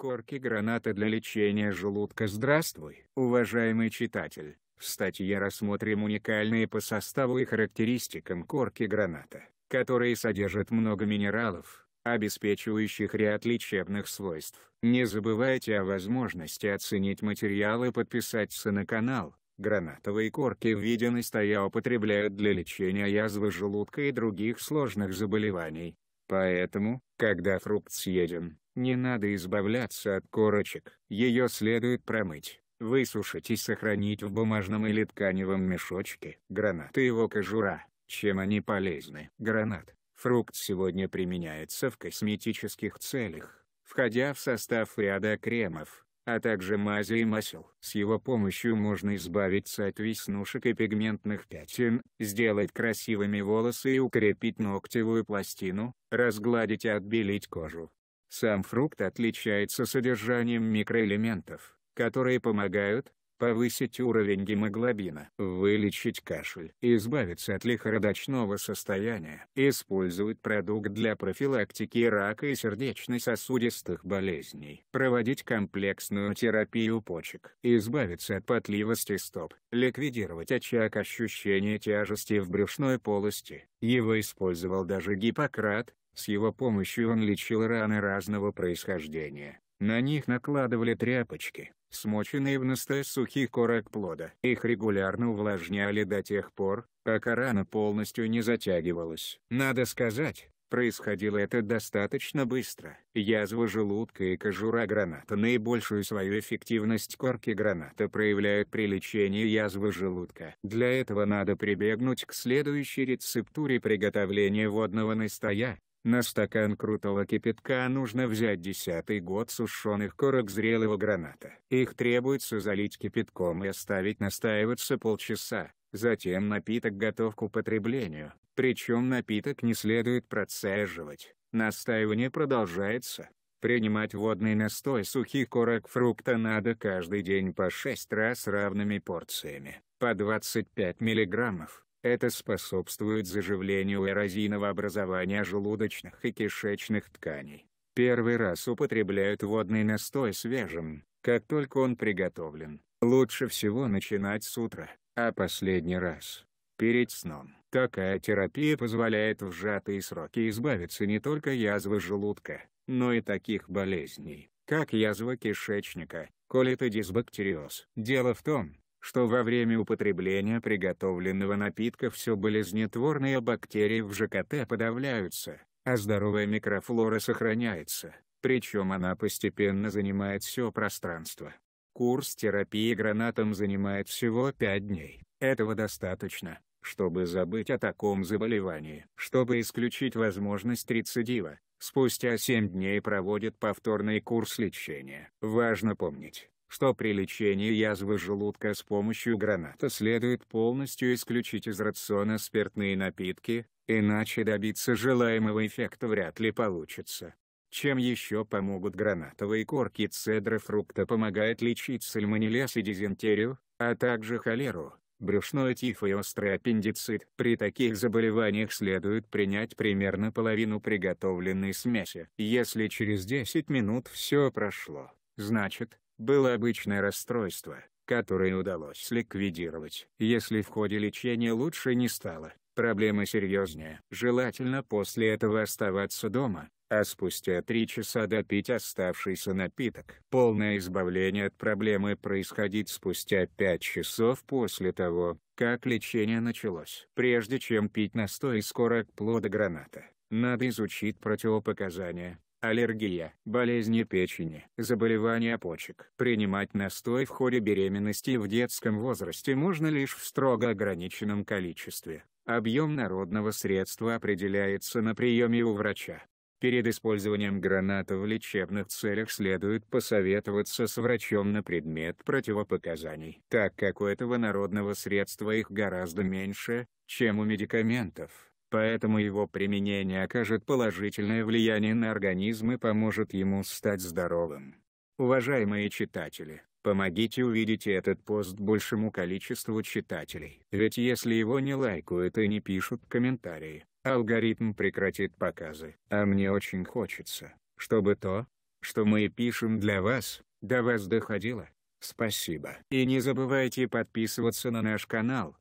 Корки граната для лечения желудка Здравствуй, уважаемый читатель! В статье рассмотрим уникальные по составу и характеристикам корки граната, которые содержат много минералов, обеспечивающих ряд лечебных свойств. Не забывайте о возможности оценить материал и подписаться на канал. Гранатовые корки в виде настоя употребляют для лечения язвы желудка и других сложных заболеваний. Поэтому, когда фрукт съеден, не надо избавляться от корочек. Ее следует промыть, высушить и сохранить в бумажном или тканевом мешочке. Гранат и его кожура. Чем они полезны? Гранат. Фрукт сегодня применяется в косметических целях, входя в состав ряда кремов, а также мази и масел. С его помощью можно избавиться от веснушек и пигментных пятен, сделать красивыми волосы и укрепить ногтевую пластину, разгладить и отбелить кожу. Сам фрукт отличается содержанием микроэлементов, которые помогают, повысить уровень гемоглобина, вылечить кашель, избавиться от лихорадочного состояния, использовать продукт для профилактики рака и сердечно-сосудистых болезней, проводить комплексную терапию почек, избавиться от потливости стоп, ликвидировать очаг ощущения тяжести в брюшной полости. Его использовал даже Гиппократ, с его помощью он лечил раны разного происхождения. На них накладывали тряпочки, смоченные в настой сухих корок плода. Их регулярно увлажняли до тех пор, пока рана полностью не затягивалась. Надо сказать, происходило это достаточно быстро. Язва желудка и кожура граната наибольшую свою эффективность корки граната проявляют при лечении язвы желудка. Для этого надо прибегнуть к следующей рецептуре приготовления водного настоя, на стакан крутого кипятка нужно взять десятый год сушеных корок зрелого граната. Их требуется залить кипятком и оставить настаиваться полчаса. Затем напиток готов к употреблению, причем напиток не следует процеживать. Настаивание продолжается. Принимать водный настой сухих корок фрукта надо каждый день по 6 раз равными порциями, по 25 миллиграммов. Это способствует заживлению эрозийного образования желудочных и кишечных тканей. Первый раз употребляют водный настой свежим, как только он приготовлен. Лучше всего начинать с утра, а последний раз – перед сном. Такая терапия позволяет в сжатые сроки избавиться не только язвы желудка, но и таких болезней, как язва кишечника, колит и дисбактериоз. Дело в том, что во время употребления приготовленного напитка все болезнетворные бактерии в ЖКТ подавляются, а здоровая микрофлора сохраняется, причем она постепенно занимает все пространство. Курс терапии гранатом занимает всего 5 дней. Этого достаточно, чтобы забыть о таком заболевании. Чтобы исключить возможность рецидива, спустя 7 дней проводит повторный курс лечения. Важно помнить, что при лечении язвы желудка с помощью граната следует полностью исключить из рациона спиртные напитки, иначе добиться желаемого эффекта вряд ли получится. Чем еще помогут гранатовые корки цедры фрукта помогает лечить сальмонеллез и дизентерию, а также холеру, брюшной тиф и острый аппендицит. При таких заболеваниях следует принять примерно половину приготовленной смеси. Если через 10 минут все прошло, значит, было обычное расстройство, которое удалось ликвидировать. Если в ходе лечения лучше не стало, проблема серьезнее. Желательно после этого оставаться дома, а спустя три часа допить оставшийся напиток. Полное избавление от проблемы происходит спустя пять часов после того, как лечение началось. Прежде чем пить настой из корок плода граната, надо изучить противопоказания, аллергия, болезни печени, заболевания почек. Принимать настой в ходе беременности в детском возрасте можно лишь в строго ограниченном количестве. Объем народного средства определяется на приеме у врача. Перед использованием граната в лечебных целях следует посоветоваться с врачом на предмет противопоказаний, так как у этого народного средства их гораздо меньше, чем у медикаментов поэтому его применение окажет положительное влияние на организм и поможет ему стать здоровым. Уважаемые читатели, помогите увидеть этот пост большему количеству читателей. Ведь если его не лайкают и не пишут комментарии, алгоритм прекратит показы. А мне очень хочется, чтобы то, что мы пишем для вас, до вас доходило. Спасибо. И не забывайте подписываться на наш канал,